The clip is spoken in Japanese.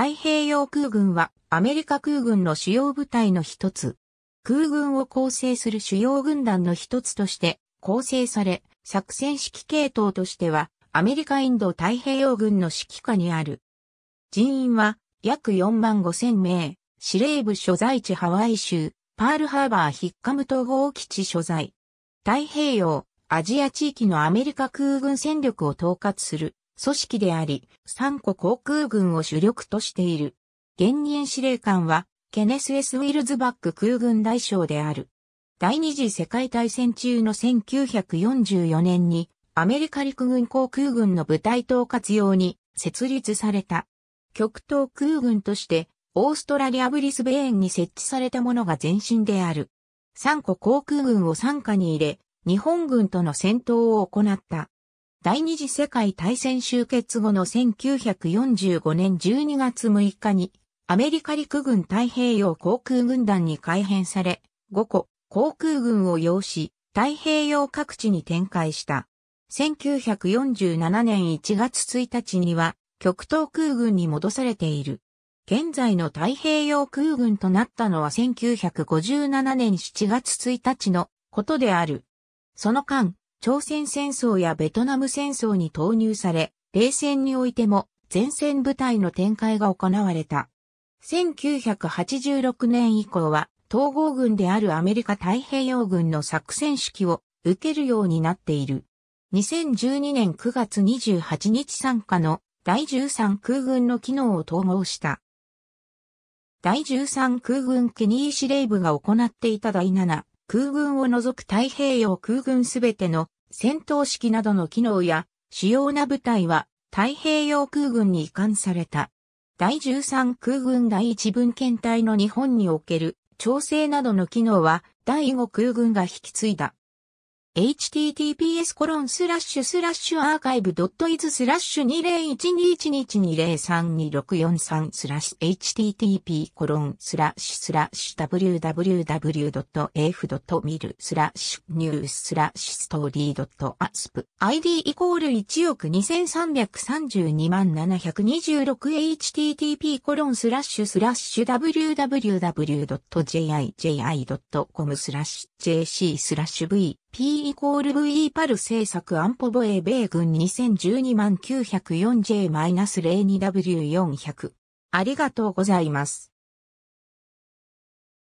太平洋空軍はアメリカ空軍の主要部隊の一つ。空軍を構成する主要軍団の一つとして構成され、作戦指揮系統としてはアメリカインド太平洋軍の指揮下にある。人員は約4万5千名、司令部所在地ハワイ州、パールハーバーヒッカム統合基地所在。太平洋、アジア地域のアメリカ空軍戦力を統括する組織であり、三個航空軍を主力としている。現任司令官は、ケネス・エス・ウィルズバック空軍大将である。第二次世界大戦中の1944年に、アメリカ陸軍航空軍の部隊統括用に設立された。極東空軍として、オーストラリア・ブリスベーンに設置されたものが前身である。三個航空軍を参加に入れ、日本軍との戦闘を行った。第二次世界大戦終結後の1945年12月6日に、アメリカ陸軍太平洋航空軍団に改編され、5個航空軍を要し、太平洋各地に展開した。1947年1月1日には、極東空軍に戻されている。現在の太平洋空軍となったのは1957年7月1日のことである。その間、朝鮮戦争やベトナム戦争に投入され、冷戦においても前線部隊の展開が行われた。1986年以降は統合軍であるアメリカ太平洋軍の作戦指揮を受けるようになっている。2012年9月28日参加の第13空軍の機能を統合した。第13空軍ケニー司令部が行っていた第7空軍を除く太平洋空軍すべての戦闘式などの機能や主要な部隊は太平洋空軍に移管された。第13空軍第1分検隊の日本における調整などの機能は第5空軍が引き継いだ。https コロンスラッシュスラッシュアーカイブドットイズスラッシュ20121220326443スラッシュ http コロンスラッシュスラッシュ www.f.mil スラッシュニューススラッシュストーリードットアスプ id イコール1億2332万 726http コロンスラッシュスラッシュ www.jiji.com スラッシュ jc スラッシュ v t イコール VE パル政策安保防衛米軍2012万 904J-02W400。ありがとうございます。